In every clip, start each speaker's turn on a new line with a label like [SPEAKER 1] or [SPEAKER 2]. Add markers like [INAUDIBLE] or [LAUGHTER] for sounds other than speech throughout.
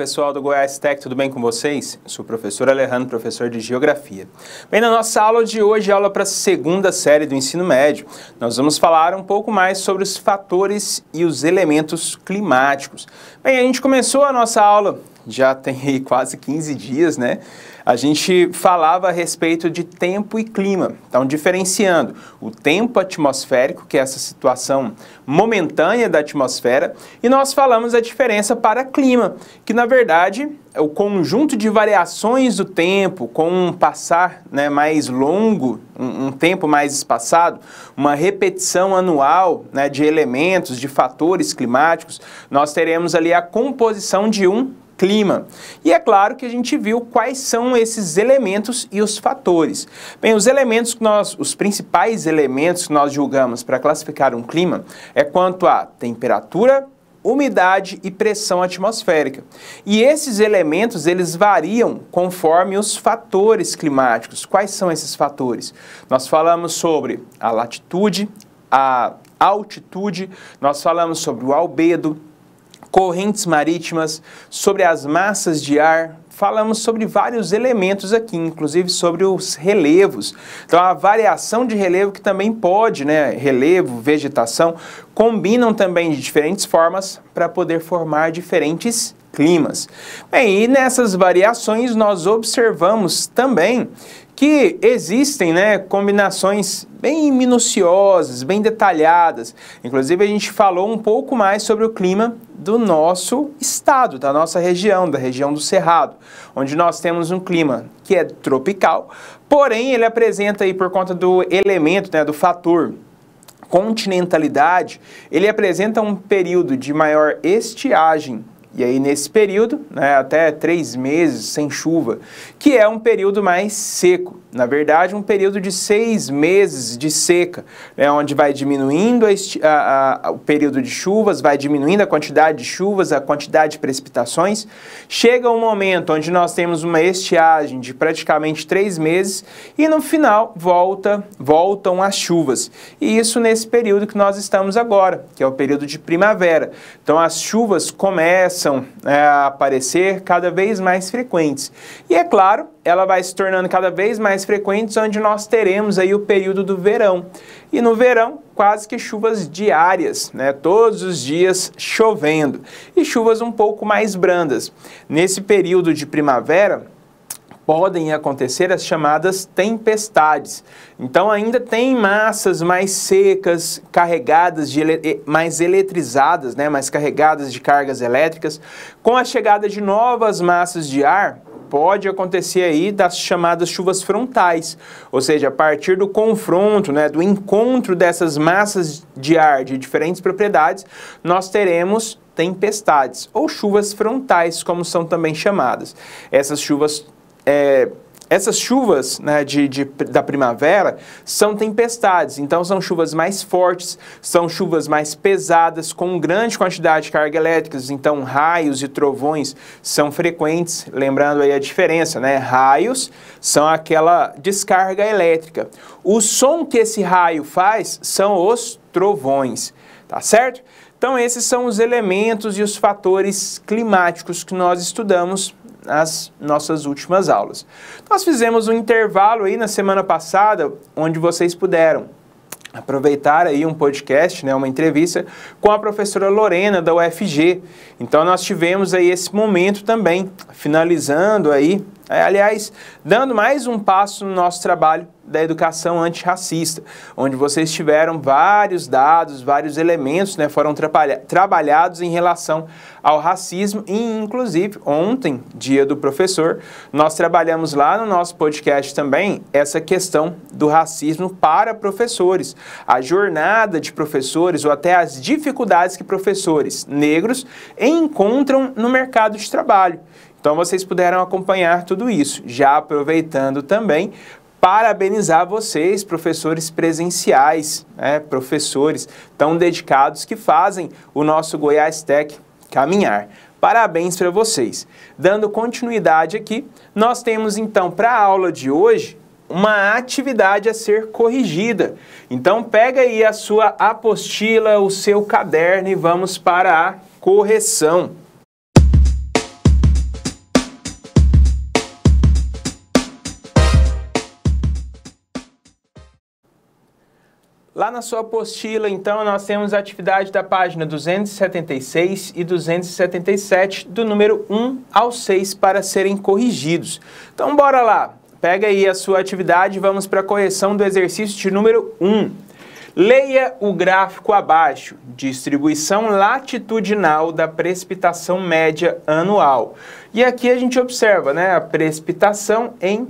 [SPEAKER 1] pessoal do Goiás Tech, tudo bem com vocês? sou o professor Alejandro, professor de Geografia. Bem, na nossa aula de hoje, aula para a segunda série do ensino médio, nós vamos falar um pouco mais sobre os fatores e os elementos climáticos. Bem, a gente começou a nossa aula já tem quase 15 dias, né? a gente falava a respeito de tempo e clima. Então, diferenciando o tempo atmosférico, que é essa situação momentânea da atmosfera, e nós falamos a diferença para clima, que na verdade é o conjunto de variações do tempo com um passar né, mais longo, um, um tempo mais espaçado, uma repetição anual né, de elementos, de fatores climáticos, nós teremos ali a composição de um clima. E é claro que a gente viu quais são esses elementos e os fatores. Bem, os elementos que nós, os principais elementos que nós julgamos para classificar um clima é quanto à temperatura, umidade e pressão atmosférica. E esses elementos, eles variam conforme os fatores climáticos. Quais são esses fatores? Nós falamos sobre a latitude, a altitude, nós falamos sobre o albedo, correntes marítimas, sobre as massas de ar, falamos sobre vários elementos aqui, inclusive sobre os relevos. Então, a variação de relevo que também pode, né, relevo, vegetação, combinam também de diferentes formas para poder formar diferentes climas. Bem, e nessas variações nós observamos também que existem né, combinações bem minuciosas, bem detalhadas. Inclusive, a gente falou um pouco mais sobre o clima do nosso estado, da nossa região, da região do Cerrado, onde nós temos um clima que é tropical, porém ele apresenta aí por conta do elemento, né, do fator continentalidade, ele apresenta um período de maior estiagem e aí, nesse período, né, até três meses sem chuva, que é um período mais seco. Na verdade, um período de seis meses de seca, né, onde vai diminuindo a, a, a, o período de chuvas, vai diminuindo a quantidade de chuvas, a quantidade de precipitações. Chega um momento onde nós temos uma estiagem de praticamente três meses e no final volta, voltam as chuvas. E isso nesse período que nós estamos agora, que é o período de primavera. Então, as chuvas começam começam né, a aparecer cada vez mais frequentes. E é claro, ela vai se tornando cada vez mais frequente, onde nós teremos aí o período do verão. E no verão, quase que chuvas diárias, né? todos os dias chovendo, e chuvas um pouco mais brandas. Nesse período de primavera, podem acontecer as chamadas tempestades. Então ainda tem massas mais secas, carregadas de ele mais eletrizadas, né, mais carregadas de cargas elétricas. Com a chegada de novas massas de ar, pode acontecer aí das chamadas chuvas frontais, ou seja, a partir do confronto, né, do encontro dessas massas de ar de diferentes propriedades, nós teremos tempestades ou chuvas frontais, como são também chamadas. Essas chuvas é, essas chuvas né, de, de, da primavera são tempestades, então são chuvas mais fortes, são chuvas mais pesadas, com grande quantidade de carga elétrica, então raios e trovões são frequentes, lembrando aí a diferença, né? Raios são aquela descarga elétrica. O som que esse raio faz são os trovões, tá certo? Então esses são os elementos e os fatores climáticos que nós estudamos nas nossas últimas aulas. Nós fizemos um intervalo aí na semana passada, onde vocês puderam aproveitar aí um podcast, né, uma entrevista com a professora Lorena da UFG. Então nós tivemos aí esse momento também, finalizando aí, é, aliás, dando mais um passo no nosso trabalho da educação antirracista, onde vocês tiveram vários dados, vários elementos, né, foram trabalhados em relação ao racismo e, inclusive, ontem, dia do professor, nós trabalhamos lá no nosso podcast também essa questão do racismo para professores, a jornada de professores ou até as dificuldades que professores negros encontram no mercado de trabalho. Então vocês puderam acompanhar tudo isso, já aproveitando também parabenizar vocês, professores presenciais, né, professores tão dedicados que fazem o nosso Goiás Tech caminhar. Parabéns para vocês. Dando continuidade aqui, nós temos então para a aula de hoje uma atividade a ser corrigida. Então pega aí a sua apostila, o seu caderno e vamos para a correção. Lá na sua apostila, então, nós temos a atividade da página 276 e 277, do número 1 ao 6, para serem corrigidos. Então, bora lá. Pega aí a sua atividade e vamos para a correção do exercício de número 1. Leia o gráfico abaixo. Distribuição latitudinal da precipitação média anual. E aqui a gente observa né, a precipitação em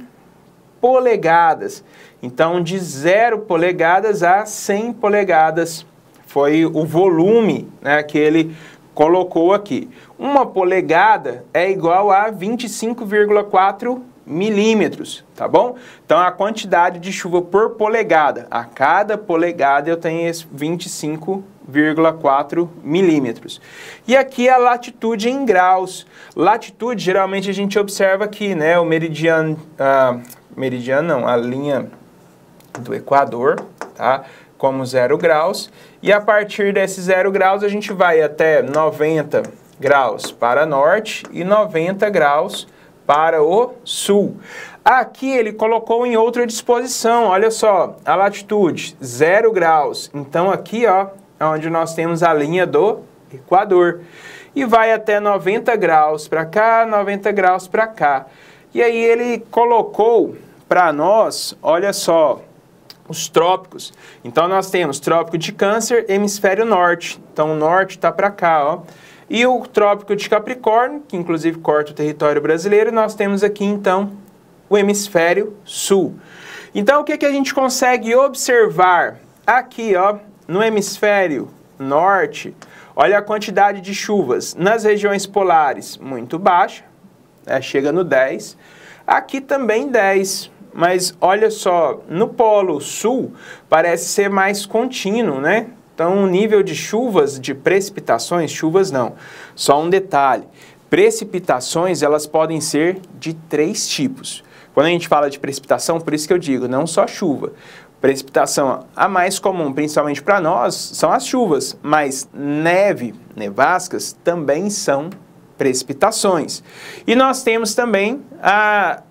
[SPEAKER 1] polegadas. Então, de 0 polegadas a 100 polegadas foi o volume né, que ele colocou aqui. Uma polegada é igual a 25,4 milímetros, tá bom? Então a quantidade de chuva por polegada, a cada polegada eu tenho esse 25,4 milímetros. E aqui a latitude em graus. Latitude geralmente a gente observa aqui, né? O meridiano, ah, meridiano não, a linha do Equador, tá? Como zero graus. E a partir desses zero graus, a gente vai até 90 graus para norte e 90 graus para o sul. Aqui ele colocou em outra disposição, olha só, a latitude, zero graus. Então aqui, ó, é onde nós temos a linha do Equador. E vai até 90 graus para cá, 90 graus para cá. E aí ele colocou para nós, olha só, os trópicos. Então nós temos trópico de Câncer, hemisfério norte. Então o norte está para cá, ó. E o trópico de Capricórnio, que inclusive corta o território brasileiro, nós temos aqui então o hemisfério sul. Então o que, que a gente consegue observar aqui, ó, no hemisfério norte? Olha a quantidade de chuvas nas regiões polares, muito baixa, é, chega no 10. Aqui também 10, mas olha só, no Polo Sul parece ser mais contínuo, né? Então, o nível de chuvas, de precipitações, chuvas não. Só um detalhe: precipitações elas podem ser de três tipos. Quando a gente fala de precipitação, por isso que eu digo, não só chuva. Precipitação, a mais comum, principalmente para nós, são as chuvas, mas neve, nevascas também são precipitações. E nós temos também a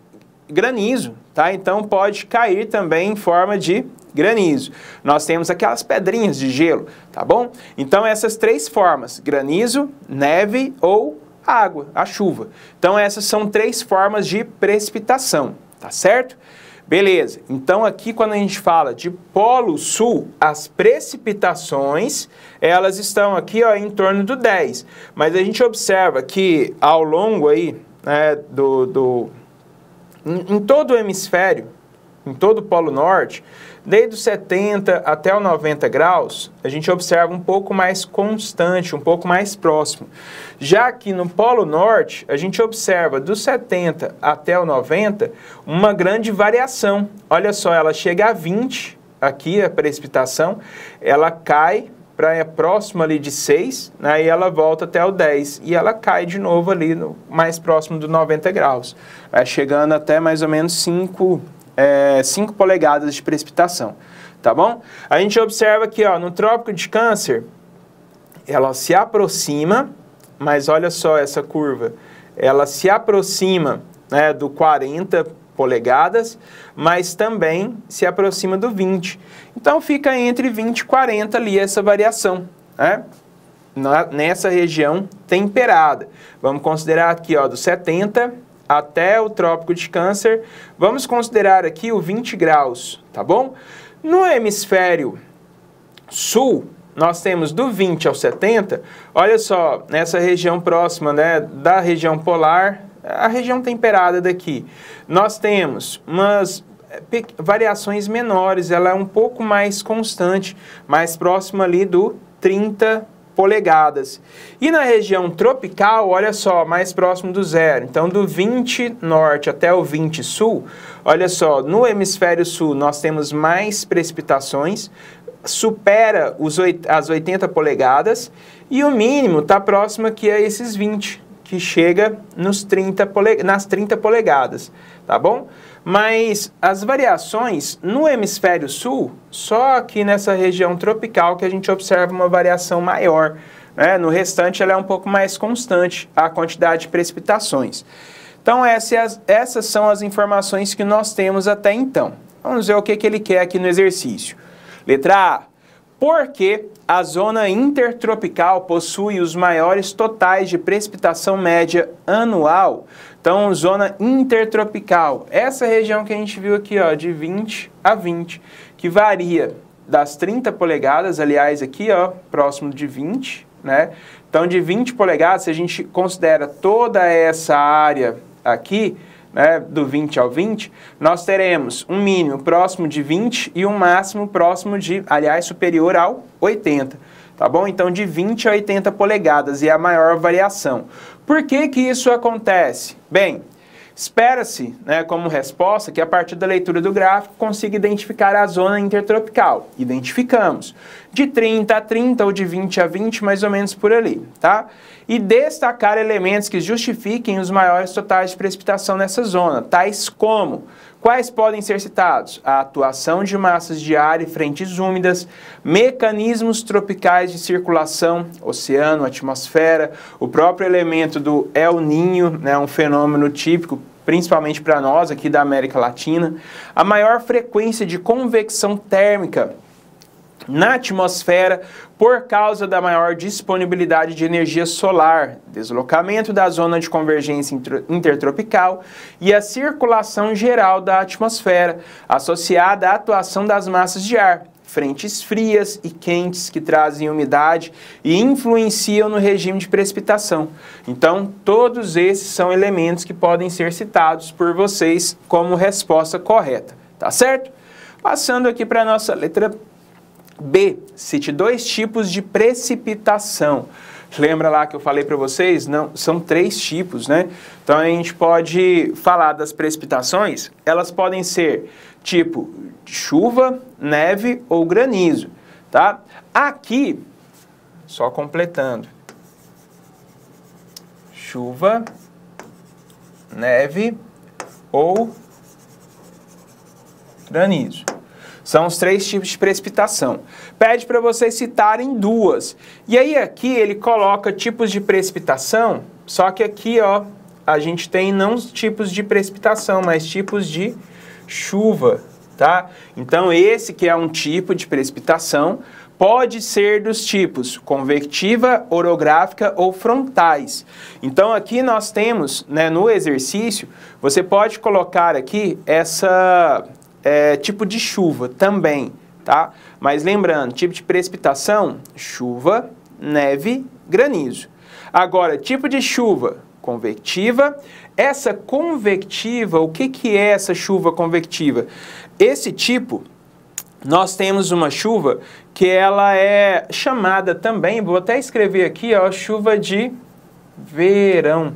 [SPEAKER 1] granizo, tá? Então pode cair também em forma de granizo. Nós temos aquelas pedrinhas de gelo, tá bom? Então essas três formas, granizo, neve ou água, a chuva. Então essas são três formas de precipitação, tá certo? Beleza, então aqui quando a gente fala de Polo Sul, as precipitações, elas estão aqui ó, em torno do 10. Mas a gente observa que ao longo aí, né, do, do, em, em todo o hemisfério, em todo o Polo Norte, desde os 70 até os 90 graus, a gente observa um pouco mais constante, um pouco mais próximo. Já que no Polo Norte, a gente observa dos 70 até os 90 uma grande variação. Olha só, ela chega a 20 aqui, a precipitação, ela cai para é próximo ali de 6, aí né, ela volta até o 10 e ela cai de novo ali no, mais próximo do 90 graus, vai chegando até mais ou menos 5 é, 5 polegadas de precipitação, tá bom? A gente observa aqui, ó, no Trópico de Câncer, ela se aproxima, mas olha só essa curva, ela se aproxima né, do 40 polegadas, mas também se aproxima do 20. Então fica entre 20 e 40 ali essa variação, né? nessa região temperada. Vamos considerar aqui, ó, do 70 até o Trópico de Câncer, vamos considerar aqui o 20 graus, tá bom? No hemisfério sul, nós temos do 20 ao 70, olha só, nessa região próxima né, da região polar, a região temperada daqui, nós temos umas eh, variações menores, ela é um pouco mais constante, mais próxima ali do 30 polegadas. E na região tropical, olha só, mais próximo do zero. Então, do 20 norte até o 20 sul, olha só, no hemisfério sul nós temos mais precipitações, supera os, as 80 polegadas e o mínimo está próximo aqui a esses 20, que chega nos 30 nas 30 polegadas, tá bom? Mas as variações no hemisfério sul, só aqui nessa região tropical que a gente observa uma variação maior. Né? No restante, ela é um pouco mais constante, a quantidade de precipitações. Então, essas, é essas são as informações que nós temos até então. Vamos ver o que, que ele quer aqui no exercício. Letra A. Por que a zona intertropical possui os maiores totais de precipitação média anual então, zona intertropical, essa região que a gente viu aqui, ó, de 20 a 20, que varia das 30 polegadas, aliás, aqui, ó, próximo de 20, né? Então, de 20 polegadas, se a gente considera toda essa área aqui, né, do 20 ao 20, nós teremos um mínimo próximo de 20 e um máximo próximo de, aliás, superior ao 80, tá bom? Então, de 20 a 80 polegadas e é a maior variação. Por que, que isso acontece? Bem, espera-se, né, como resposta, que a partir da leitura do gráfico consiga identificar a zona intertropical. Identificamos. De 30 a 30 ou de 20 a 20, mais ou menos por ali, tá? E destacar elementos que justifiquem os maiores totais de precipitação nessa zona, tais como Quais podem ser citados? A atuação de massas de ar e frentes úmidas, mecanismos tropicais de circulação, oceano, atmosfera, o próprio elemento do El Ninho, né, um fenômeno típico principalmente para nós aqui da América Latina, a maior frequência de convecção térmica na atmosfera por causa da maior disponibilidade de energia solar, deslocamento da zona de convergência intertropical e a circulação geral da atmosfera, associada à atuação das massas de ar, frentes frias e quentes que trazem umidade e influenciam no regime de precipitação. Então, todos esses são elementos que podem ser citados por vocês como resposta correta, tá certo? Passando aqui para a nossa letra B, cite dois tipos de precipitação. Lembra lá que eu falei para vocês? Não, são três tipos, né? Então a gente pode falar das precipitações, elas podem ser tipo chuva, neve ou granizo, tá? Aqui, só completando, chuva, neve ou granizo. São os três tipos de precipitação. Pede para vocês citarem duas. E aí aqui ele coloca tipos de precipitação, só que aqui, ó, a gente tem não tipos de precipitação, mas tipos de chuva, tá? Então esse que é um tipo de precipitação pode ser dos tipos convectiva, orográfica ou frontais. Então aqui nós temos, né, no exercício, você pode colocar aqui essa é, tipo de chuva também, tá? Mas lembrando, tipo de precipitação, chuva, neve, granizo. Agora, tipo de chuva, convectiva. Essa convectiva, o que, que é essa chuva convectiva? Esse tipo, nós temos uma chuva que ela é chamada também, vou até escrever aqui, ó, chuva de verão.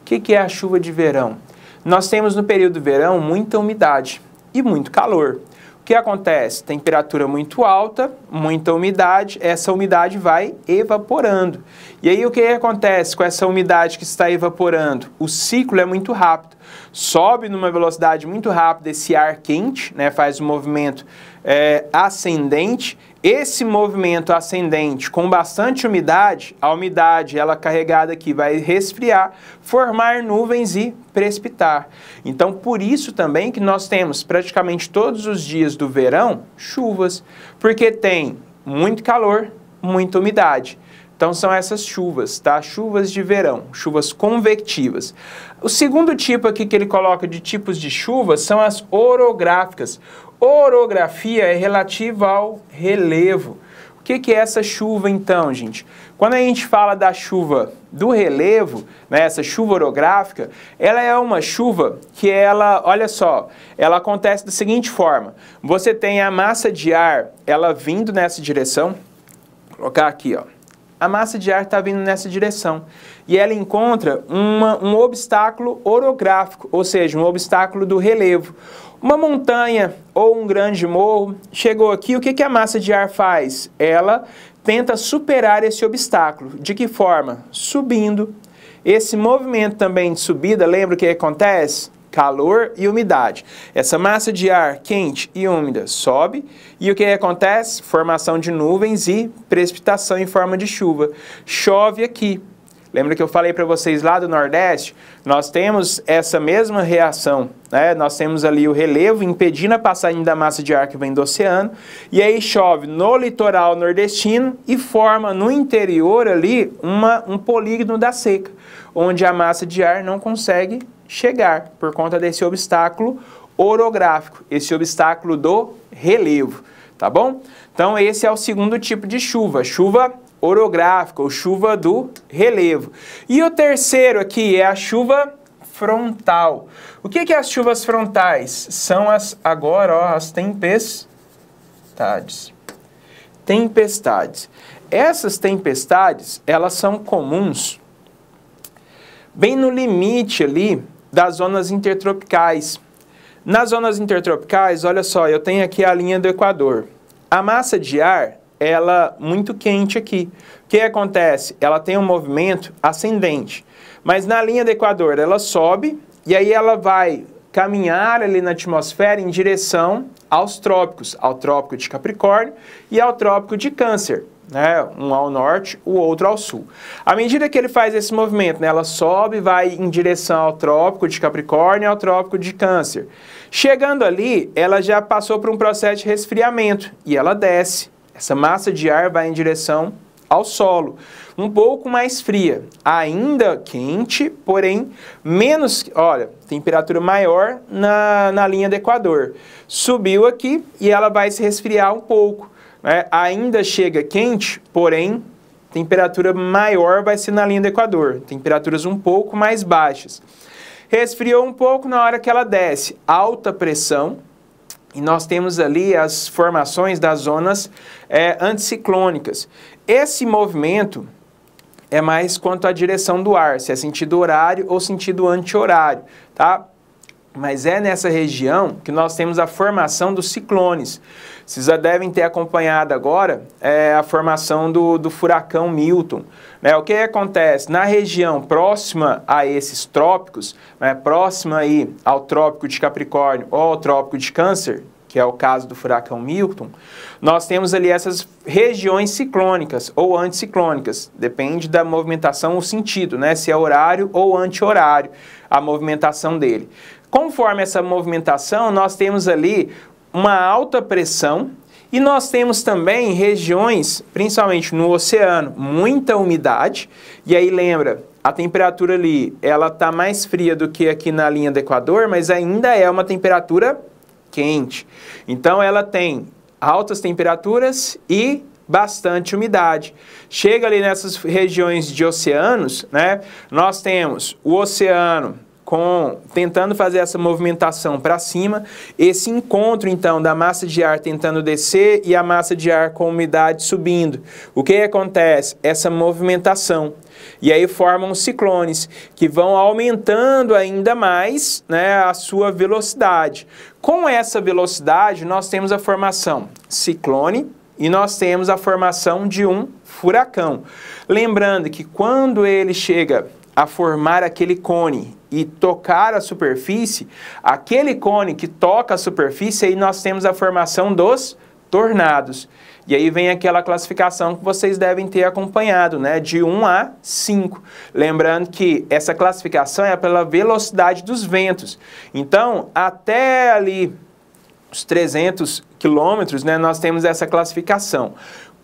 [SPEAKER 1] O que, que é a chuva de verão? Nós temos no período verão muita umidade e muito calor. O que acontece? Temperatura muito alta, muita umidade, essa umidade vai evaporando. E aí o que acontece com essa umidade que está evaporando? O ciclo é muito rápido sobe numa velocidade muito rápida esse ar quente, né, faz um movimento é, ascendente. Esse movimento ascendente com bastante umidade, a umidade ela carregada aqui vai resfriar, formar nuvens e precipitar. Então, por isso também que nós temos praticamente todos os dias do verão chuvas, porque tem muito calor, muita umidade. Então são essas chuvas, tá? Chuvas de verão, chuvas convectivas. O segundo tipo aqui que ele coloca de tipos de chuvas são as orográficas. Orografia é relativa ao relevo. O que, que é essa chuva então, gente? Quando a gente fala da chuva do relevo, né, essa chuva orográfica, ela é uma chuva que ela, olha só, ela acontece da seguinte forma. Você tem a massa de ar, ela vindo nessa direção, vou colocar aqui, ó a massa de ar está vindo nessa direção. E ela encontra uma, um obstáculo orográfico, ou seja, um obstáculo do relevo. Uma montanha ou um grande morro chegou aqui, o que, que a massa de ar faz? Ela tenta superar esse obstáculo. De que forma? Subindo. Esse movimento também de subida, lembra o que acontece? calor e umidade. Essa massa de ar quente e úmida sobe e o que acontece? Formação de nuvens e precipitação em forma de chuva. Chove aqui. Lembra que eu falei para vocês lá do Nordeste? Nós temos essa mesma reação, né? Nós temos ali o relevo impedindo a passagem da massa de ar que vem do oceano, e aí chove no litoral nordestino e forma no interior ali uma, um polígono da seca, onde a massa de ar não consegue chegar, por conta desse obstáculo orográfico, esse obstáculo do relevo, tá bom? Então esse é o segundo tipo de chuva, chuva orográfica ou chuva do relevo. E o terceiro aqui é a chuva frontal. O que, que é as chuvas frontais? São as, agora, ó, as tempestades. Tempestades. Essas tempestades, elas são comuns bem no limite ali das zonas intertropicais. Nas zonas intertropicais, olha só, eu tenho aqui a linha do Equador. A massa de ar, ela muito quente aqui. O que acontece? Ela tem um movimento ascendente. Mas na linha do Equador, ela sobe e aí ela vai caminhar ali na atmosfera em direção aos trópicos, ao trópico de Capricórnio e ao trópico de Câncer né, um ao norte, o outro ao sul. À medida que ele faz esse movimento, né, ela sobe, vai em direção ao trópico de Capricórnio e ao trópico de Câncer. Chegando ali, ela já passou por um processo de resfriamento e ela desce. Essa massa de ar vai em direção ao solo, um pouco mais fria, ainda quente, porém menos, olha, temperatura maior na, na linha do Equador. Subiu aqui e ela vai se resfriar um pouco né, ainda chega quente, porém temperatura maior vai ser na linha do Equador, temperaturas um pouco mais baixas. Resfriou um pouco na hora que ela desce, alta pressão, e nós temos ali as formações das zonas é, anticiclônicas. Esse movimento é mais quanto à direção do ar, se é sentido horário ou sentido anti-horário, tá? Mas é nessa região que nós temos a formação dos ciclones. Vocês já devem ter acompanhado agora é, a formação do, do furacão Milton. Né? O que acontece? Na região próxima a esses trópicos, né, próxima aí ao trópico de Capricórnio ou ao trópico de Câncer, que é o caso do furacão Milton, nós temos ali essas regiões ciclônicas ou anticiclônicas, depende da movimentação, o sentido, né? Se é horário ou anti-horário a movimentação dele. Conforme essa movimentação, nós temos ali uma alta pressão e nós temos também regiões, principalmente no oceano, muita umidade. E aí lembra, a temperatura ali, ela está mais fria do que aqui na linha do Equador, mas ainda é uma temperatura quente. Então ela tem altas temperaturas e bastante umidade. Chega ali nessas regiões de oceanos, né? Nós temos o oceano com tentando fazer essa movimentação para cima, esse encontro então da massa de ar tentando descer e a massa de ar com umidade subindo. O que acontece? Essa movimentação e aí formam ciclones que vão aumentando ainda mais né, a sua velocidade. Com essa velocidade, nós temos a formação ciclone e nós temos a formação de um furacão. Lembrando que quando ele chega a formar aquele cone e tocar a superfície, aquele cone que toca a superfície, aí nós temos a formação dos tornados. E aí vem aquela classificação que vocês devem ter acompanhado, né? De 1 a 5. Lembrando que essa classificação é pela velocidade dos ventos. Então, até ali os 300 quilômetros, né, nós temos essa classificação.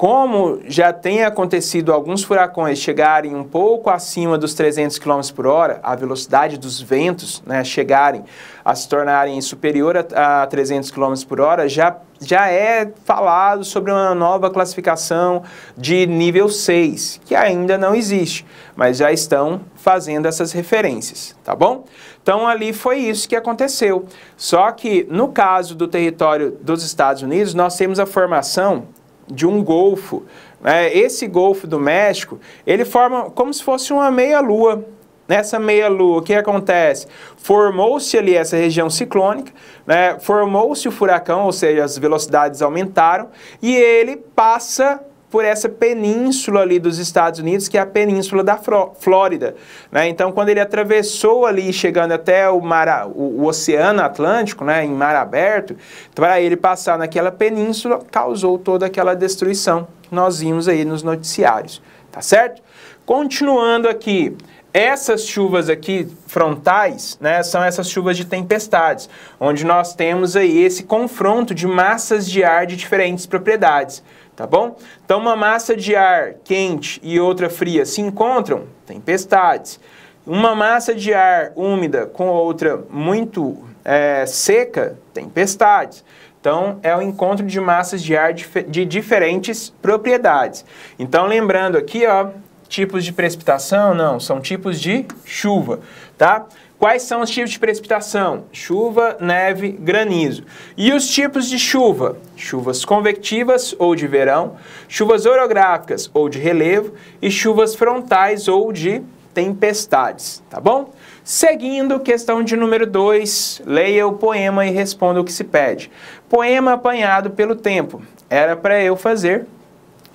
[SPEAKER 1] Como já tem acontecido alguns furacões chegarem um pouco acima dos 300 km por hora, a velocidade dos ventos né, chegarem a se tornarem superior a, a 300 km por hora, já, já é falado sobre uma nova classificação de nível 6, que ainda não existe, mas já estão fazendo essas referências, tá bom? Então ali foi isso que aconteceu. Só que no caso do território dos Estados Unidos, nós temos a formação de um golfo. Né? Esse golfo do México, ele forma como se fosse uma meia-lua. Nessa meia-lua, o que acontece? Formou-se ali essa região ciclônica, né? formou-se o furacão, ou seja, as velocidades aumentaram, e ele passa por essa península ali dos Estados Unidos, que é a península da Flórida. Né? Então, quando ele atravessou ali, chegando até o, mar, o, o Oceano Atlântico, né, em mar aberto, para ele passar naquela península, causou toda aquela destruição que nós vimos aí nos noticiários. Tá certo? Continuando aqui, essas chuvas aqui frontais, né, são essas chuvas de tempestades, onde nós temos aí esse confronto de massas de ar de diferentes propriedades, tá bom? Então uma massa de ar quente e outra fria se encontram, tempestades. Uma massa de ar úmida com outra muito é, seca, tempestades. Então, é o encontro de massas de ar de diferentes propriedades. Então, lembrando aqui, ó, tipos de precipitação? Não, são tipos de chuva, tá? Quais são os tipos de precipitação? Chuva, neve, granizo. E os tipos de chuva? Chuvas convectivas ou de verão, chuvas orográficas ou de relevo e chuvas frontais ou de tempestades, tá bom? Seguindo, questão de número 2, leia o poema e responda o que se pede. Poema apanhado pelo tempo. Era para eu fazer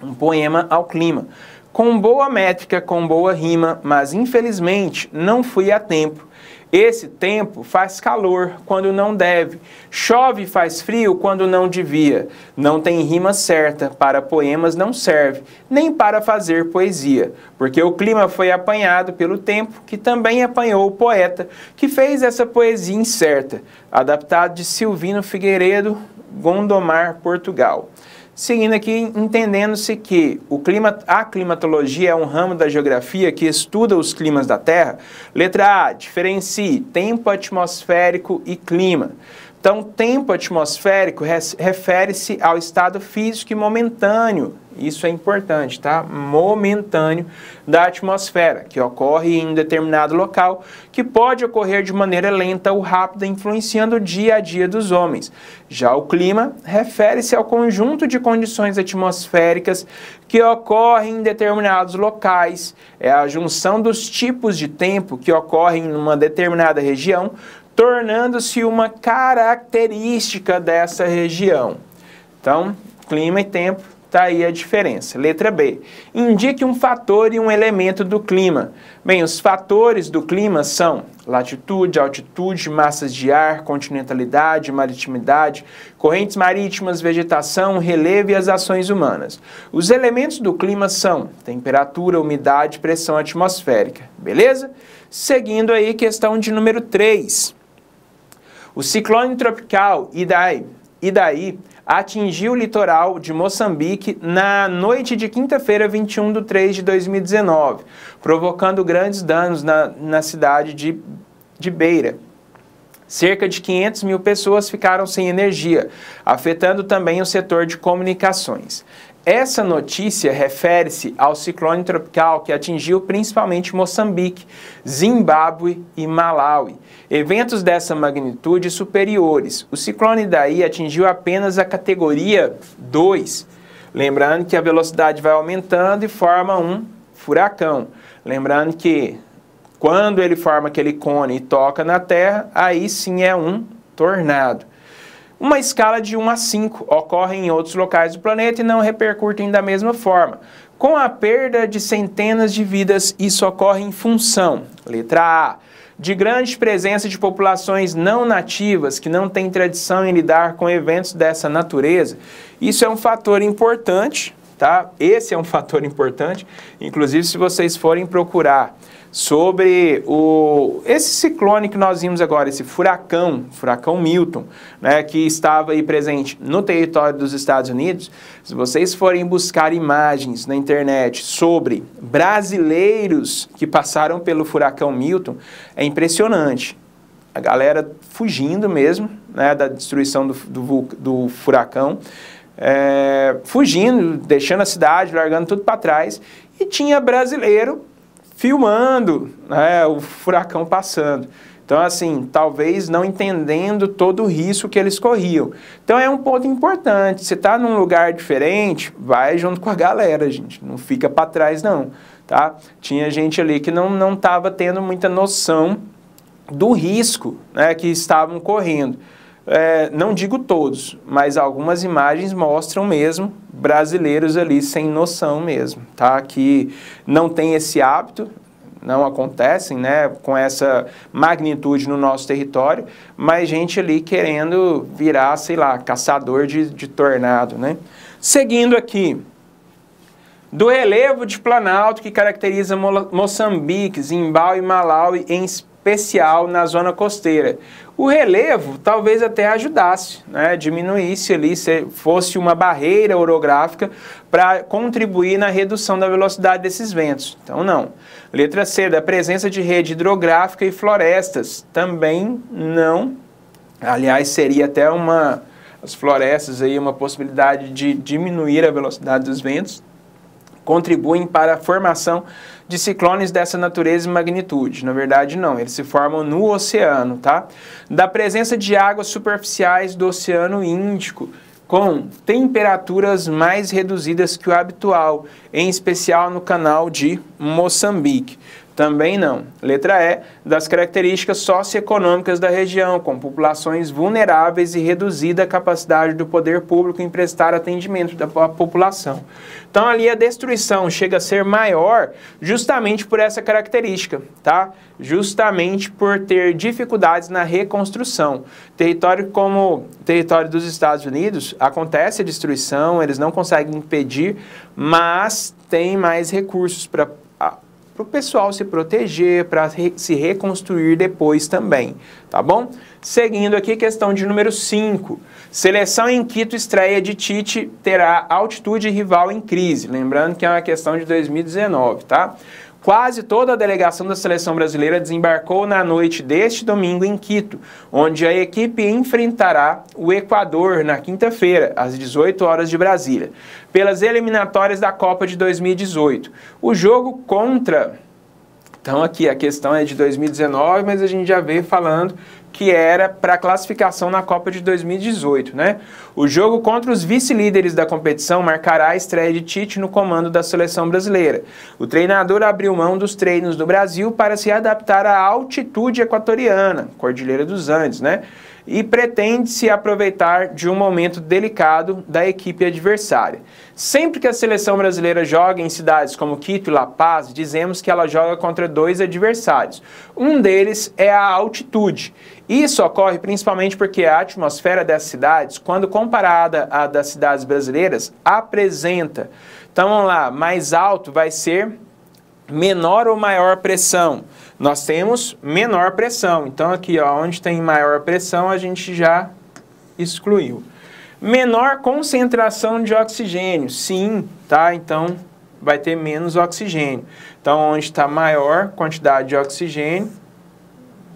[SPEAKER 1] um poema ao clima com boa métrica, com boa rima, mas infelizmente não fui a tempo. Esse tempo faz calor quando não deve, chove faz frio quando não devia. Não tem rima certa, para poemas não serve, nem para fazer poesia, porque o clima foi apanhado pelo tempo que também apanhou o poeta que fez essa poesia incerta, adaptado de Silvino Figueiredo, Gondomar, Portugal. Seguindo aqui, entendendo-se que o clima, a climatologia é um ramo da geografia que estuda os climas da Terra, letra A, diferencie tempo atmosférico e clima. Então, tempo atmosférico refere-se ao estado físico e momentâneo isso é importante, tá? Momentâneo da atmosfera, que ocorre em um determinado local, que pode ocorrer de maneira lenta ou rápida, influenciando o dia a dia dos homens. Já o clima refere-se ao conjunto de condições atmosféricas que ocorrem em determinados locais, é a junção dos tipos de tempo que ocorrem em uma determinada região, tornando-se uma característica dessa região. Então, clima e tempo Está aí a diferença. Letra B. Indique um fator e um elemento do clima. Bem, os fatores do clima são latitude, altitude, massas de ar, continentalidade, maritimidade, correntes marítimas, vegetação, relevo e as ações humanas. Os elementos do clima são temperatura, umidade, pressão atmosférica. Beleza? Seguindo aí questão de número 3. O ciclone tropical Idai, Idai atingiu o litoral de Moçambique na noite de quinta-feira, 21 de 3 de 2019, provocando grandes danos na, na cidade de, de Beira. Cerca de 500 mil pessoas ficaram sem energia, afetando também o setor de comunicações. Essa notícia refere-se ao ciclone tropical que atingiu principalmente Moçambique, Zimbábue e Malawi. Eventos dessa magnitude superiores. O ciclone daí atingiu apenas a categoria 2. Lembrando que a velocidade vai aumentando e forma um furacão. Lembrando que quando ele forma aquele cone e toca na terra, aí sim é um tornado. Uma escala de 1 a 5 ocorre em outros locais do planeta e não repercutem da mesma forma. Com a perda de centenas de vidas, isso ocorre em função, letra A, de grande presença de populações não nativas que não têm tradição em lidar com eventos dessa natureza. Isso é um fator importante, tá? Esse é um [LAUGHS] fator importante, inclusive se vocês forem procurar sobre o, esse ciclone que nós vimos agora, esse furacão, furacão Milton, né, que estava aí presente no território dos Estados Unidos. Se vocês forem buscar imagens na internet sobre brasileiros que passaram pelo furacão Milton, é impressionante. A galera fugindo mesmo né, da destruição do, do, do furacão. É, fugindo, deixando a cidade, largando tudo para trás, e tinha brasileiro filmando né, o furacão passando. Então, assim, talvez não entendendo todo o risco que eles corriam. Então, é um ponto importante. Você está num lugar diferente, vai junto com a galera, gente. Não fica para trás, não. Tá? Tinha gente ali que não estava tendo muita noção do risco né, que estavam correndo é, não digo todos, mas algumas imagens mostram mesmo brasileiros ali sem noção mesmo, tá? Que não tem esse hábito, não acontecem, né? Com essa magnitude no nosso território, mas gente ali querendo virar, sei lá, caçador de, de tornado, né? Seguindo aqui, do relevo de Planalto que caracteriza Mo Moçambique, Zimbábue e Malawi em especial na zona costeira. O relevo talvez até ajudasse, né? diminuísse ali, se fosse uma barreira orográfica para contribuir na redução da velocidade desses ventos. Então, não. Letra C, da presença de rede hidrográfica e florestas. Também não. Aliás, seria até uma. As florestas aí, uma possibilidade de diminuir a velocidade dos ventos, contribuem para a formação de ciclones dessa natureza e magnitude. Na verdade, não, eles se formam no oceano, tá? Da presença de águas superficiais do Oceano Índico, com temperaturas mais reduzidas que o habitual, em especial no canal de Moçambique. Também não. Letra E, das características socioeconômicas da região, com populações vulneráveis e reduzida capacidade do poder público em prestar atendimento da população. Então ali a destruição chega a ser maior justamente por essa característica, tá? Justamente por ter dificuldades na reconstrução. Território como território dos Estados Unidos, acontece a destruição, eles não conseguem impedir, mas tem mais recursos para para o pessoal se proteger, para re se reconstruir depois também, tá bom? Seguindo aqui, questão de número 5. Seleção em Quito estreia de Tite terá altitude rival em crise. Lembrando que é uma questão de 2019, tá? Quase toda a delegação da seleção brasileira desembarcou na noite deste domingo em Quito, onde a equipe enfrentará o Equador na quinta-feira, às 18 horas de Brasília, pelas eliminatórias da Copa de 2018. O jogo contra então aqui a questão é de 2019, mas a gente já veio falando que era para a classificação na Copa de 2018, né? O jogo contra os vice-líderes da competição marcará a estreia de Tite no comando da seleção brasileira. O treinador abriu mão dos treinos do Brasil para se adaptar à altitude equatoriana, Cordilheira dos Andes, né? e pretende se aproveitar de um momento delicado da equipe adversária. Sempre que a seleção brasileira joga em cidades como Quito e La Paz, dizemos que ela joga contra dois adversários. Um deles é a altitude. Isso ocorre principalmente porque a atmosfera dessas cidades, quando comparada à das cidades brasileiras, apresenta. Então vamos lá, mais alto vai ser menor ou maior pressão? Nós temos menor pressão. Então, aqui, ó, onde tem maior pressão, a gente já excluiu. Menor concentração de oxigênio, sim, tá? Então, vai ter menos oxigênio. Então, onde está maior quantidade de oxigênio,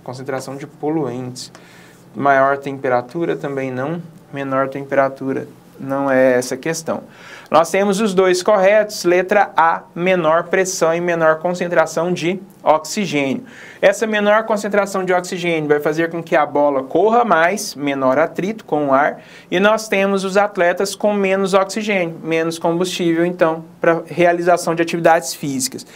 [SPEAKER 1] concentração de poluentes. Maior temperatura também não, menor temperatura não é essa questão. Nós temos os dois corretos, letra A, menor pressão e menor concentração de oxigênio. Essa menor concentração de oxigênio vai fazer com que a bola corra mais, menor atrito com o ar, e nós temos os atletas com menos oxigênio, menos combustível, então, para realização de atividades físicas.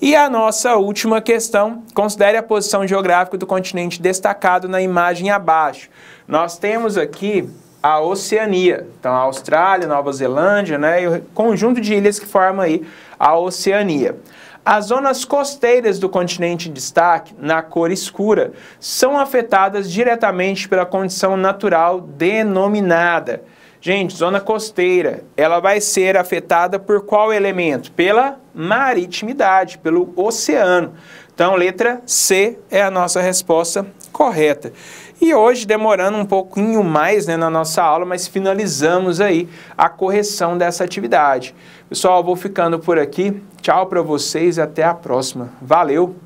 [SPEAKER 1] E a nossa última questão, considere a posição geográfica do continente destacado na imagem abaixo. Nós temos aqui a Oceania. Então, a Austrália, Nova Zelândia, né, e o conjunto de ilhas que forma aí a Oceania. As zonas costeiras do continente em destaque, na cor escura, são afetadas diretamente pela condição natural denominada. Gente, zona costeira, ela vai ser afetada por qual elemento? Pela maritimidade, pelo oceano. Então, letra C é a nossa resposta correta. E hoje, demorando um pouquinho mais né, na nossa aula, mas finalizamos aí a correção dessa atividade. Pessoal, vou ficando por aqui. Tchau para vocês e até a próxima. Valeu!